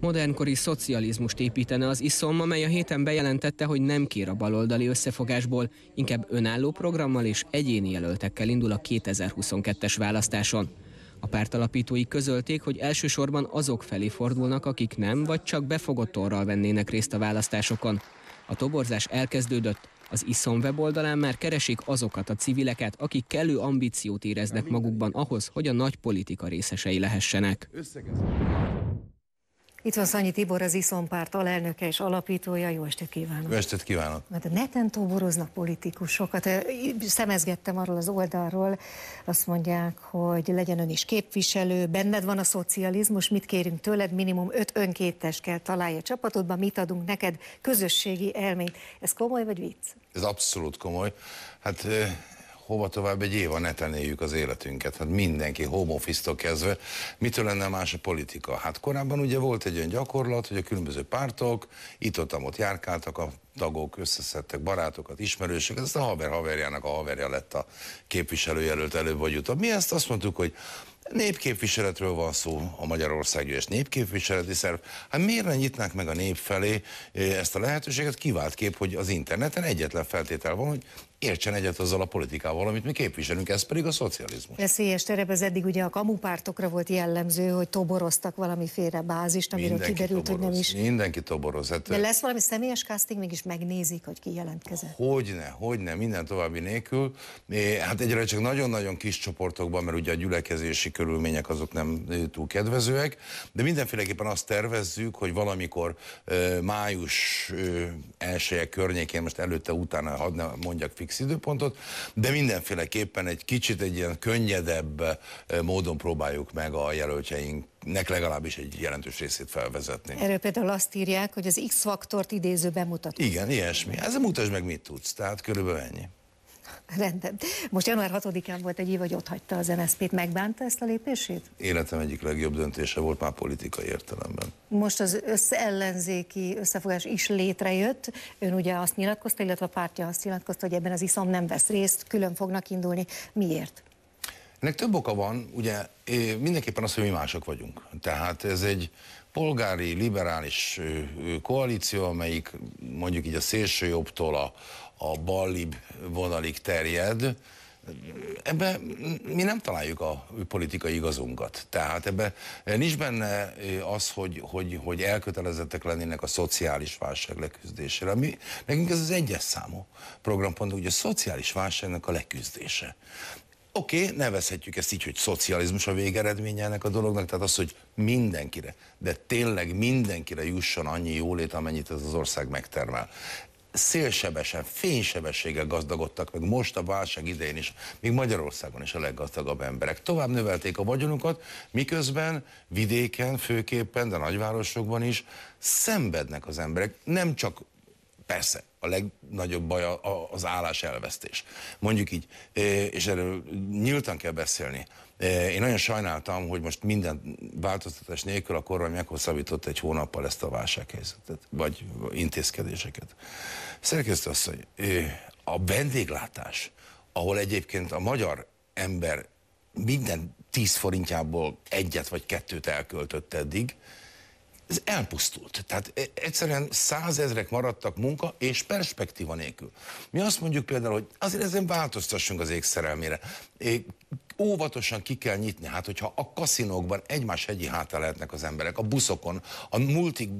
Modernkori szocializmust építene az iszom, amely a héten bejelentette, hogy nem kér a baloldali összefogásból, inkább önálló programmal és egyéni jelöltekkel indul a 2022-es választáson. A pártalapítói közölték, hogy elsősorban azok felé fordulnak, akik nem vagy csak befogott orral vennének részt a választásokon. A toborzás elkezdődött, az Iszom weboldalán már keresik azokat a civileket, akik kellő ambíciót éreznek magukban ahhoz, hogy a nagy politika részesei lehessenek. Itt van Szanyi Tibor, az Iszompárt alelnöke és alapítója. Jó estét kívánok! Jó estét kívánok! Mert neten toboroznak politikusokat. Hát, eh, szemezgettem arról az oldalról, azt mondják, hogy legyen ön is képviselő, benned van a szocializmus, mit kérünk tőled, minimum öt önkétes kell találja a csapatodba, mit adunk neked, közösségi elményt. Ez komoly vagy vicc? Ez abszolút komoly. Hát eh, hova tovább egy év a neten az életünket. Hát mindenki, home office kezdve. Mitől lenne más a politika? Hát korábban ugye volt egy olyan gyakorlat, hogy a különböző pártok itt-ott ott járkáltak, a tagok összeszedtek barátokat, ismerősöket, ezt a haver haverjának a haverja lett a képviselőjelölt előbb vagy utóbb. Mi ezt azt mondtuk, hogy Népképviseletről van szó a Magyarországgyűlés népképviseleti szerv. Hát miért ne nyitnák meg a nép felé e, ezt a lehetőséget? Kivált kép, hogy az interneten egyetlen feltétel van, hogy értsen egyet azzal a politikával, amit mi képviselünk, ez pedig a szocializmus. Veszélyes terep, ez eddig ugye a kamupártokra volt jellemző, hogy toboroztak valamiféle bázist, amiről mindenki kiderült, toboroz, hogy nem is. Mindenki toboroz. Hát, De lesz valami személyes casting, mégis megnézik, hogy ki jelentkezett. Hogyne, hogyne, minden további nélkül. Hát egyre csak nagyon-nagyon kis csoportokban, mert ugye a gyülekezési körülmények azok nem túl kedvezőek, de mindenféleképpen azt tervezzük, hogy valamikor május elsője környékén, most előtte, utána, hadd mondjak fix fix időpontot, de mindenféleképpen egy kicsit egy ilyen könnyedebb eh, módon próbáljuk meg a jelöltjeink nek legalábbis egy jelentős részét felvezetni. Erről például azt írják, hogy az X-faktort idéző bemutató. Igen, ilyesmi. Ez hát, mutasd meg, mit tudsz. Tehát körülbelül ennyi. Rendben. Most január 6-án volt egy év, hogy ott hagyta az nsp t Megbánta ezt a lépését? Életem egyik legjobb döntése volt már politikai értelemben. Most az összeellenzéki összefogás is létrejött. Ön ugye azt nyilatkozta, illetve a pártja azt nyilatkozta, hogy ebben az iszom nem vesz részt, külön fognak indulni. Miért? Ennek több oka van, ugye eh, mindenképpen az, hogy mi mások vagyunk. Tehát ez egy polgári, liberális koalíció, amelyik mondjuk így a szélső jobbtól a, a ballib vonalig terjed, ebbe mi nem találjuk a politikai igazunkat. Tehát ebbe nincs benne az, hogy, hogy, hogy elkötelezettek lennének a szociális válság leküzdésére. Mi, nekünk ez az egyes számú programpont, ugye a szociális válságnak a leküzdése. Oké, okay, nevezhetjük ezt így, hogy szocializmus a végeredménye ennek a dolognak, tehát az, hogy mindenkire, de tényleg mindenkire jusson annyi jólét, amennyit ez az ország megtermel szélsebesen, fénysebességgel gazdagodtak meg most a válság idején is, még Magyarországon is a leggazdagabb emberek. Tovább növelték a vagyonukat, miközben vidéken, főképpen, de nagyvárosokban is szenvednek az emberek. Nem csak Persze, a legnagyobb baj a, a, az állás elvesztés. Mondjuk így, és erről nyíltan kell beszélni. Én nagyon sajnáltam, hogy most minden változtatás nélkül a kormány meghosszabbított egy hónappal ezt a válsághelyzetet, vagy intézkedéseket. Szerkesztő asszony, a vendéglátás, ahol egyébként a magyar ember minden 10 forintjából egyet vagy kettőt elköltött eddig, ez elpusztult. Tehát e, egyszerűen százezrek maradtak munka és perspektíva nélkül. Mi azt mondjuk például, hogy azért ezen változtassunk az égszerelmére óvatosan ki kell nyitni. Hát, hogyha a kaszinókban egymás hegyi háta lehetnek az emberek, a buszokon, a multik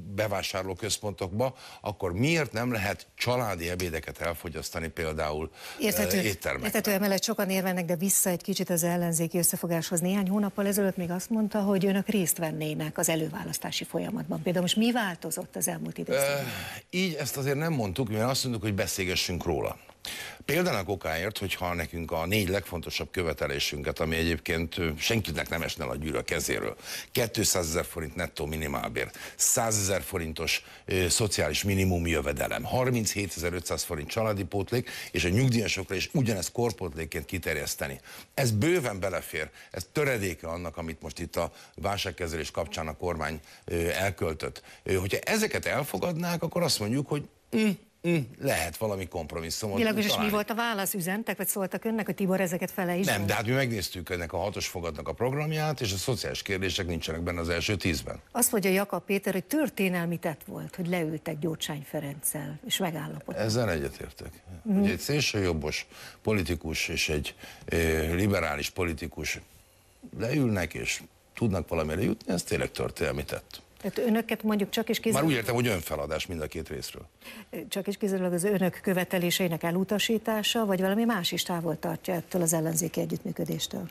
központokba, akkor miért nem lehet családi ebédeket elfogyasztani például eh, értető, éttermekben? Értető, emellett sokan érvennek, de vissza egy kicsit az ellenzéki összefogáshoz. Néhány hónappal ezelőtt még azt mondta, hogy önök részt vennének az előválasztási folyamatban. Például most mi változott az elmúlt időszakban? E, így ezt azért nem mondtuk, mert azt mondtuk, hogy beszélgessünk róla. Példának okáért, hogyha nekünk a négy legfontosabb követelésünket, ami egyébként senkinek nem esne a gyűr a kezéről, 200 ezer forint nettó minimálbér, 100 ezer forintos ö, szociális minimum jövedelem, 37.500 forint családi pótlék, és a nyugdíjasokra is ugyanezt korpótlékként kiterjeszteni. Ez bőven belefér, ez töredéke annak, amit most itt a válságkezelés kapcsán a kormány ö, elköltött. Ö, hogyha ezeket elfogadnák, akkor azt mondjuk, hogy hm, hm, lehet valami kompromisszumot Világos, és mi volt a válasz? Üzentek, vagy szóltak önnek, hogy Tibor ezeket fele is? Nem, de hát mi megnéztük ennek a hatos fogadnak a programját, és a szociális kérdések nincsenek benne az első tízben. Azt mondja Jakab Péter, hogy történelmi tett volt, hogy leültek Gyócsány Ferenccel, és megállapodtak. Ezzel egyetértek. Mm. Ugye egy szélsőjobbos politikus és egy e, liberális politikus leülnek, és tudnak valamire jutni, ez tényleg történelmi tett. Tehát önöket mondjuk csak is kizárólag... Már úgy értem, hogy önfeladás mind a két részről. Csak is kizárólag az önök követeléseinek elutasítása, vagy valami más is távol tartja ettől az ellenzéki együttműködéstől?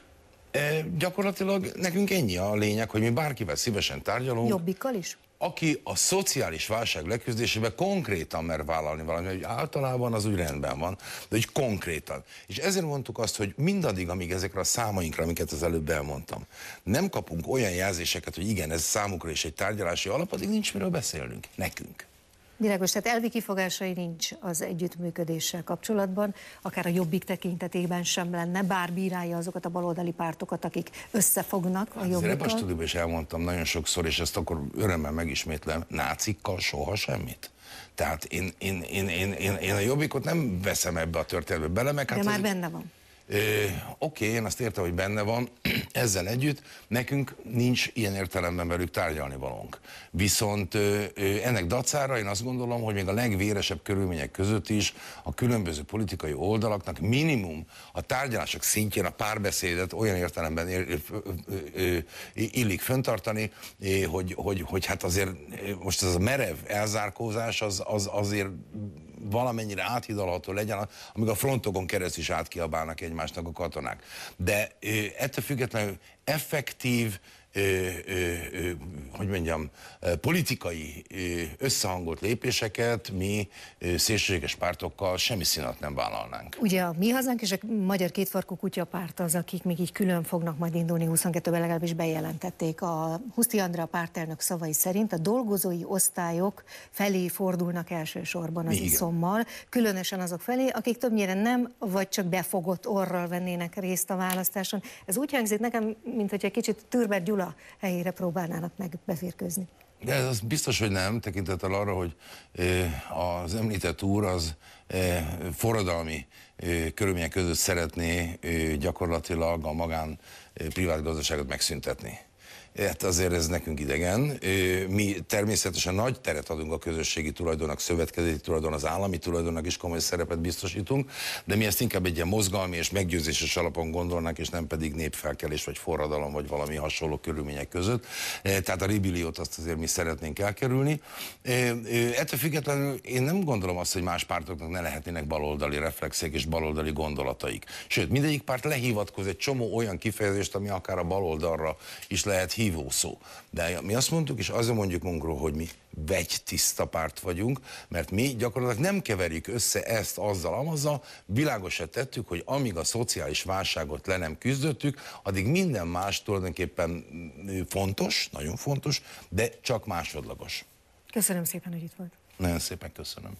E, gyakorlatilag nekünk ennyi a lényeg, hogy mi bárkivel szívesen tárgyalunk. Jobbikkal is? Aki a szociális válság leküzdésébe konkrétan mer vállalni valamit, hogy általában az úgy rendben van, de hogy konkrétan. És ezért mondtuk azt, hogy mindaddig, amíg ezekre a számainkra, amiket az előbb elmondtam, nem kapunk olyan jelzéseket, hogy igen, ez számukra is egy tárgyalási alap, addig nincs miről beszélnünk, nekünk. Világos, tehát elvi kifogásai nincs az együttműködéssel kapcsolatban, akár a jobbik tekintetében sem lenne, bár bírálja azokat a baloldali pártokat, akik összefognak a hát jobbikkal. Azért a is elmondtam nagyon sokszor, és ezt akkor örömmel megismétlem, nácikkal soha semmit. Tehát én, én, én, én, én, én a jobbikot nem veszem ebbe a történetbe bele, meg hát... De már az... benne van. Oké, okay, én azt értem, hogy benne van, ezzel együtt nekünk nincs ilyen értelemben velük tárgyalni valónk. Viszont ö, ö, ennek dacára én azt gondolom, hogy még a legvéresebb körülmények között is a különböző politikai oldalaknak minimum a tárgyalások szintjén a párbeszédet olyan értelemben ér, ö, illik föntartani, hogy, hogy, hogy hát azért most ez a merev elzárkózás az, az azért valamennyire áthidalható legyen, amíg a frontokon keresztül is átkiabálnak egymásnak a katonák. De ettől függetlenül effektív hogy mondjam, politikai összehangolt lépéseket mi szélsőséges pártokkal semmi színat nem vállalnánk. Ugye a mi hazánk és a Magyar Kétfarkú Kutya párt az, akik még így külön fognak majd indulni 22-ben, legalábbis bejelentették. A Huszti Andra pártelnök szavai szerint a dolgozói osztályok felé fordulnak elsősorban az iszommal, különösen azok felé, akik többnyire nem, vagy csak befogott orral vennének részt a választáson. Ez úgy hangzik nekem, mint hogy egy kicsit Türbert Gyula valuta helyére próbálnának megbeférkőzni. De ez az biztos, hogy nem, tekintettel arra, hogy az említett úr az forradalmi körülmények között szeretné gyakorlatilag a magán privát gazdaságot megszüntetni hát azért ez nekünk idegen. Mi természetesen nagy teret adunk a közösségi tulajdonnak, szövetkezeti tulajdon, az állami tulajdonnak is komoly szerepet biztosítunk, de mi ezt inkább egy ilyen mozgalmi és meggyőzéses alapon gondolnánk, és nem pedig népfelkelés, vagy forradalom, vagy valami hasonló körülmények között. Tehát a ribiliót azt azért mi szeretnénk elkerülni. Ettől függetlenül én nem gondolom azt, hogy más pártoknak ne lehetnének baloldali reflexek és baloldali gondolataik. Sőt, mindegyik párt lehivatkoz egy csomó olyan kifejezést, ami akár a baloldalra is lehet hívni vívó szó. De mi azt mondtuk, és azt mondjuk magunkról, hogy mi vegy tiszta párt vagyunk, mert mi gyakorlatilag nem keverjük össze ezt azzal, amazzal, világosat tettük, hogy amíg a szociális válságot le nem küzdöttük, addig minden más tulajdonképpen fontos, nagyon fontos, de csak másodlagos. Köszönöm szépen, hogy itt volt. Nagyon szépen köszönöm.